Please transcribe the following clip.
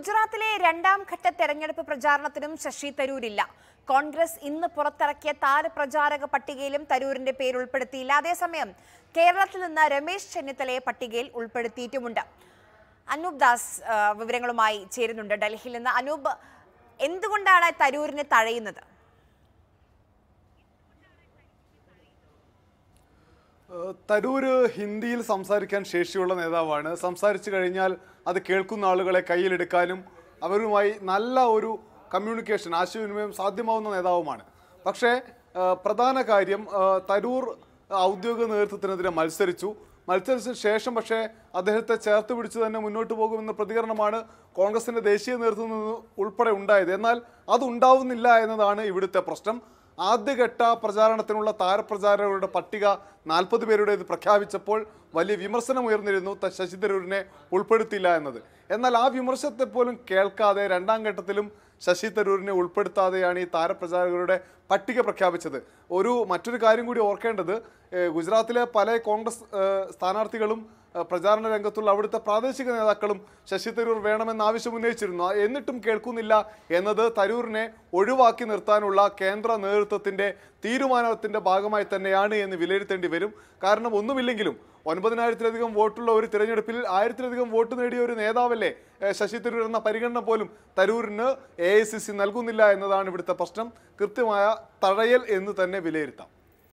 ഗുജറാത്തിലെ രണ്ടാം ഘട്ട തെരഞ്ഞെടുപ്പ് പ്രചാരണത്തിനും ശശി തരൂരില്ല കോൺഗ്രസ് ഇന്ന് പുറത്തിറക്കിയ താരപ്രചാരക പട്ടികയിലും തരൂരിന്റെ പേര് ഉൾപ്പെടുത്തിയില്ല അതേസമയം കേരളത്തിൽ നിന്ന് രമേശ് ചെന്നിത്തലയെ പട്ടികയിൽ ഉൾപ്പെടുത്തിയിട്ടുമുണ്ട് അനൂപ് ദാസ് വിവരങ്ങളുമായി ചേരുന്നുണ്ട് ഡൽഹിയിൽ നിന്ന് അനൂപ് എന്തുകൊണ്ടാണ് തരൂരിനെ തഴയുന്നത് തരൂർ ഹിന്ദിയിൽ സംസാരിക്കാൻ ശേഷിയുള്ള നേതാവാണ് സംസാരിച്ചു കഴിഞ്ഞാൽ അത് കേൾക്കുന്ന ആളുകളെ കയ്യിലെടുക്കാനും അവരുമായി നല്ല ഒരു കമ്മ്യൂണിക്കേഷൻ ആശയവിനിമയം സാധ്യമാവുന്ന നേതാവുമാണ് പക്ഷേ പ്രധാന കാര്യം തരൂർ ഔദ്യോഗിക നേതൃത്വത്തിനെതിരെ മത്സരിച്ചു മത്സരിച്ചതിന് ശേഷം പക്ഷേ അദ്ദേഹത്തെ ചേർത്ത് പിടിച്ച് തന്നെ മുന്നോട്ട് പോകുമെന്ന പ്രതികരണമാണ് കോൺഗ്രസിൻ്റെ ദേശീയ നേതൃത്വം നിന്ന് ഉൾപ്പെടെ ഉണ്ടായത് എന്നാൽ അതുണ്ടാവുന്നില്ല എന്നതാണ് ഇവിടുത്തെ പ്രശ്നം ആദ്യഘട്ട പ്രചാരണത്തിനുള്ള താരപ്രചാരകരുടെ പട്ടിക നാൽപ്പത് പേരുടേത് പ്രഖ്യാപിച്ചപ്പോൾ വലിയ വിമർശനം ഉയർന്നിരുന്നു ശശി തരൂരിനെ ഉൾപ്പെടുത്തിയില്ല എന്നത് എന്നാൽ ആ വിമർശനത്തെ പോലും കേൾക്കാതെ രണ്ടാം ഘട്ടത്തിലും ശശി തരൂരിനെ ഉൾപ്പെടുത്താതെയാണ് ഈ താരപ്രചാരകരുടെ പട്ടിക പ്രഖ്യാപിച്ചത് ഒരു മറ്റൊരു കാര്യം കൂടി ഓർക്കേണ്ടത് ഗുജറാത്തിലെ പല കോൺഗ്രസ് സ്ഥാനാർത്ഥികളും പ്രചാരണ രംഗത്തുള്ള അവിടുത്തെ പ്രാദേശിക നേതാക്കളും ശശി തരൂർ വേണമെന്ന് ആവശ്യം ഉന്നയിച്ചിരുന്നു എന്നിട്ടും കേൾക്കുന്നില്ല എന്നത് തരൂരിനെ ഒഴിവാക്കി നിർത്താനുള്ള കേന്ദ്ര നേതൃത്വത്തിൻ്റെ തീരുമാനത്തിൻ്റെ ഭാഗമായി തന്നെയാണ് എന്ന് വിലയിരുത്തേണ്ടി വരും കാരണം ഒന്നുമില്ലെങ്കിലും ഒൻപതിനായിരത്തിലധികം വോട്ടുള്ള ഒരു തിരഞ്ഞെടുപ്പിൽ ആയിരത്തിലധികം വോട്ട് നേടിയ ഒരു നേതാവല്ലേ ശശി തരൂർ എന്ന പരിഗണന പോലും തരൂരിന് എ നൽകുന്നില്ല എന്നതാണ് ഇവിടുത്തെ പ്രശ്നം കൃത്യമായ തഴയൽ എന്ന് തന്നെ വിലയിരുത്താം